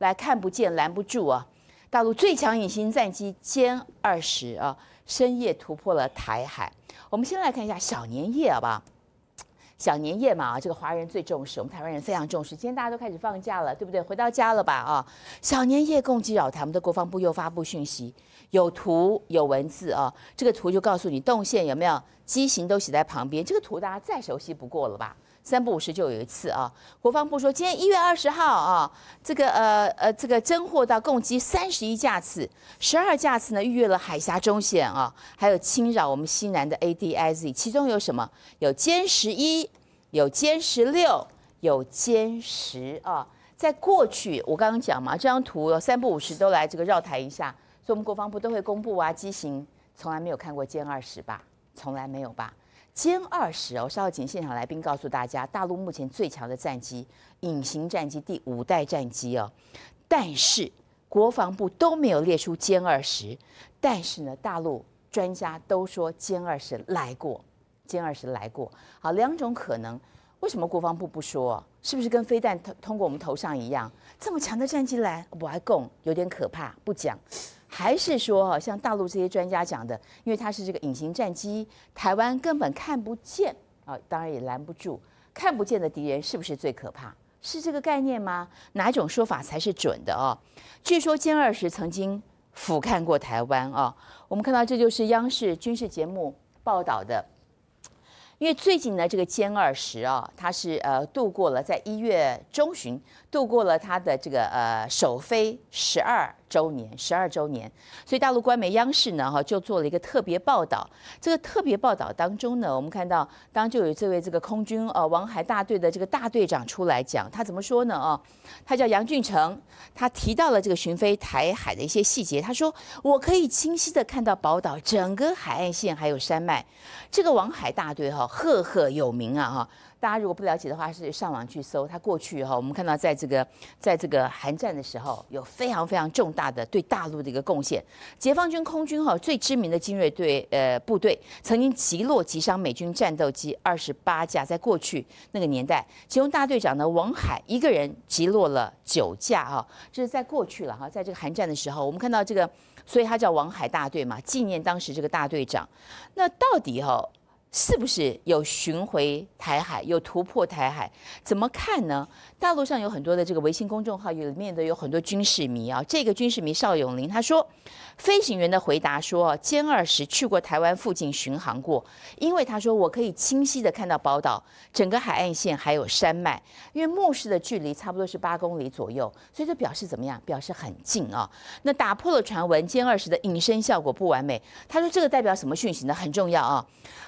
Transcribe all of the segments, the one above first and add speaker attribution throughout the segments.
Speaker 1: 来看不见拦不住啊！大陆最强隐形战机歼二十啊，深夜突破了台海。我们先来看一下小年夜，好不好？小年夜嘛，啊，这个华人最重视，我们台湾人非常重视。今天大家都开始放假了，对不对？回到家了吧？啊，小年夜共击扰台，我们的国防部又发布讯息，有图有文字啊。这个图就告诉你动线有没有，机型都写在旁边。这个图大家再熟悉不过了吧？三不五时就有一次啊，国防部说今天一月二十号啊，这个呃呃这个侦获到共计三十一架次，十二架次呢预约了海峡中线啊，还有侵扰我们西南的 A D I Z，其中有什么？有歼十一，有歼十六，有歼十啊。在过去我刚刚讲嘛，这张图三不五十都来这个绕台一下，所以我们国防部都会公布啊机型，从来没有看过歼二十吧？从来没有吧？歼二十哦，稍后请现场来宾告诉大家，大陆目前最强的战机，隐形战机，第五代战机哦。但是国防部都没有列出歼二十，但是呢，大陆专家都说歼二十来过，歼二十来过。好，两种可能。为什么国防部不说？是不是跟飞弹通通过我们头上一样，这么强的战机来？我还供有点可怕，不讲，还是说像大陆这些专家讲的，因为它是这个隐形战机，台湾根本看不见啊，当然也拦不住，看不见的敌人是不是最可怕？是这个概念吗？哪种说法才是准的啊？据说歼二十曾经俯瞰过台湾啊，我们看到这就是央视军事节目报道的。因为最近呢，这个歼二十啊，它是呃度过了在一月中旬，度过了它的这个呃首飞十二。周年十二周年，所以大陆官媒央视呢，哈就做了一个特别报道。这个特别报道当中呢，我们看到当就有这位这个空军呃王海大队的这个大队长出来讲，他怎么说呢？啊，他叫杨俊成，他提到了这个巡飞台海的一些细节。他说：“我可以清晰的看到宝岛整个海岸线还有山脉。”这个王海大队哈赫赫有名啊哈。大家如果不了解的话，是上网去搜。他过去哈，我们看到在这个在这个韩战的时候，有非常非常重大的对大陆的一个贡献。解放军空军哈最知名的精锐队呃部队，曾经击落击伤美军战斗机二十八架。在过去那个年代，其中大队长呢王海一个人击落了九架哈，这是在过去了哈，在这个韩战的时候，我们看到这个，所以他叫王海大队嘛，纪念当时这个大队长。那到底哈？是不是有巡回台海，有突破台海？怎么看呢？大陆上有很多的这个微信公众号，里面的有很多军事迷啊。这个军事迷邵永林他说，飞行员的回答说，歼二十去过台湾附近巡航过，因为他说我可以清晰的看到宝岛整个海岸线还有山脉，因为目视的距离差不多是八公里左右，所以这表示怎么样？表示很近啊。那打破了传闻，歼二十的隐身效果不完美。他说这个代表什么讯息呢？很重要啊，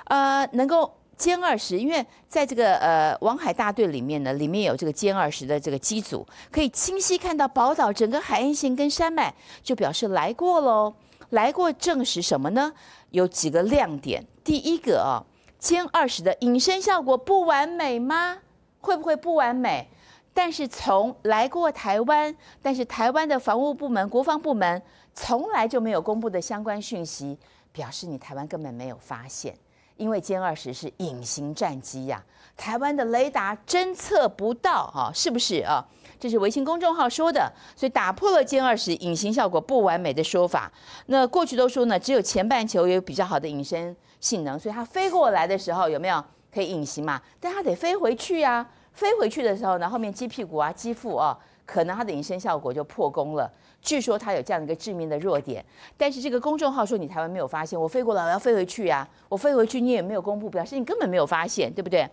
Speaker 1: 呃。呃，能够歼二十，因为在这个呃，王海大队里面呢，里面有这个歼二十的这个机组，可以清晰看到宝岛整个海岸线跟山脉，就表示来过喽。来过，证实什么呢？有几个亮点。第一个啊，歼二十的隐身效果不完美吗？会不会不完美？但是从来过台湾，但是台湾的防务部门、国防部门从来就没有公布的相关讯息，表示你台湾根本没有发现。因为歼二十是隐形战机呀，台湾的雷达侦测不到啊，是不是啊？这是微信公众号说的，所以打破了歼二十隐形效果不完美的说法。那过去都说呢，只有前半球有比较好的隐身性能，所以它飞过来的时候有没有可以隐形嘛？但它得飞回去呀，飞回去的时候呢，后面鸡屁股啊、鸡腹啊，可能它的隐身效果就破功了。据说它有这样的一个致命的弱点，但是这个公众号说你台湾没有发现，我飞过来我要飞回去啊，我飞回去你也没有公布，表示你根本没有发现，对不对？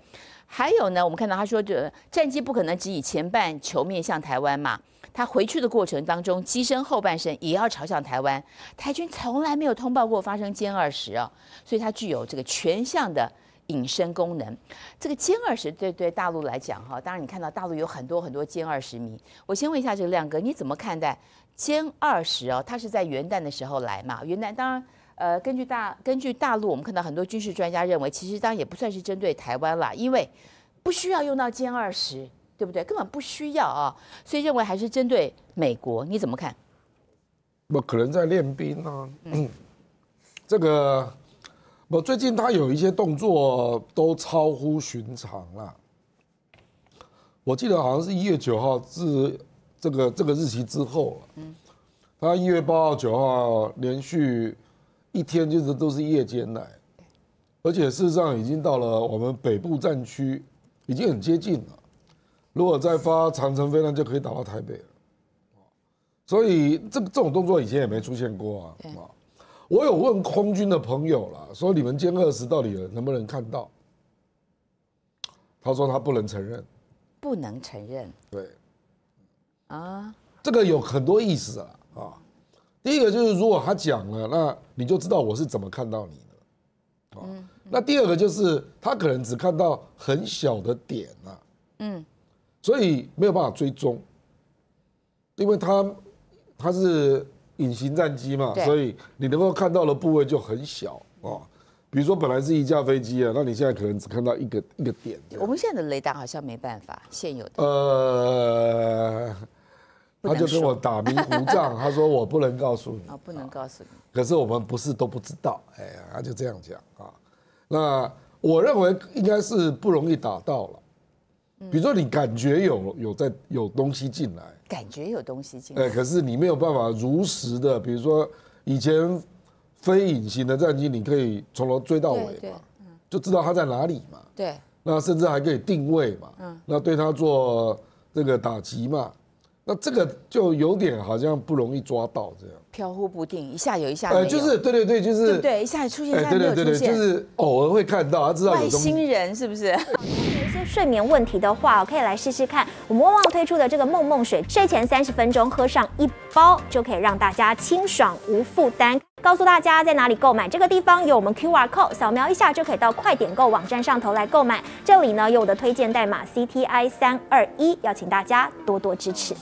Speaker 1: 还有呢，我们看到他说这战机不可能只以前半球面向台湾嘛，他回去的过程当中机身后半身也要朝向台湾，台军从来没有通报过发生歼二十哦，所以它具有这个全向的。隐身功能，这个歼二十对对大陆来讲哈，当然你看到大陆有很多很多歼二十迷。我先问一下这个亮哥，你怎么看待歼二十啊？它是在元旦的时候来嘛？元旦当然，呃，根据大根据大陆，我们看到很多军事专家认为，其实当然也不算是针对台湾啦，因为不需要用到歼二十，对不对？根本不需要啊，所以认为还是针对美国，你怎么看？
Speaker 2: 我可能在练兵啊，这个。不，最近他有一些动作都超乎寻常了。我记得好像是一月九号至这个这个日期之后他一月八号、九号连续一天就是都是夜间来，而且事实上已经到了我们北部战区，已经很接近了。如果再发长城飞弹，就可以打到台北了。所以这这种动作以前也没出现过啊。我有问空军的朋友了，说你们歼二十到底能不能看到？他说他不能承认，
Speaker 1: 不能承认。对，啊，
Speaker 2: 这个有很多意思啊啊。第一个就是如果他讲了，那你就知道我是怎么看到你的啊。那第二个就是他可能只看到很小的点啊，嗯，所以没有办法追踪，因为他他是。隐形战机嘛，所以你能够看到的部位就很小啊。比如说，本来是一架飞机啊，那你现在可能只看到一个一个点。
Speaker 1: 我们现在的雷达好像没办法，现有
Speaker 2: 的。呃，
Speaker 1: 他就跟我打迷糊仗，他
Speaker 2: 说我不能告诉你，
Speaker 1: 不能告诉你。
Speaker 2: 可是我们不是都不知道，哎呀，他就这样讲啊。那我认为应该是不容易打到了。比如说你感觉有有在有东西进来，
Speaker 1: 感觉有东西进来。哎，可
Speaker 2: 是你没有办法如实的，比如说以前非隐形的战机，你可以从头追到尾嘛，就知道它在哪里嘛。对。那甚至还可以定位嘛，那对它做这个打击嘛。那这个就有点好像不容易抓到这样。
Speaker 1: 飘忽不定，一下有一下有。呃，就是
Speaker 2: 对对对，就是对对，
Speaker 1: 一下出现一下没有出现，就是
Speaker 2: 偶尔会看到，他知道有。外星
Speaker 1: 人是不是？睡眠问题的话，可以来试试看我们旺旺推出的这个梦梦水，睡前三十分钟喝上一包，就可以让大家清爽无负担。告诉大家在哪里购买，这个地方有我们 Q R code，扫描一下就可以到快点购网站上头来购买。这里呢，有我的推荐代码 C T I 三二一，要请大家多多支持。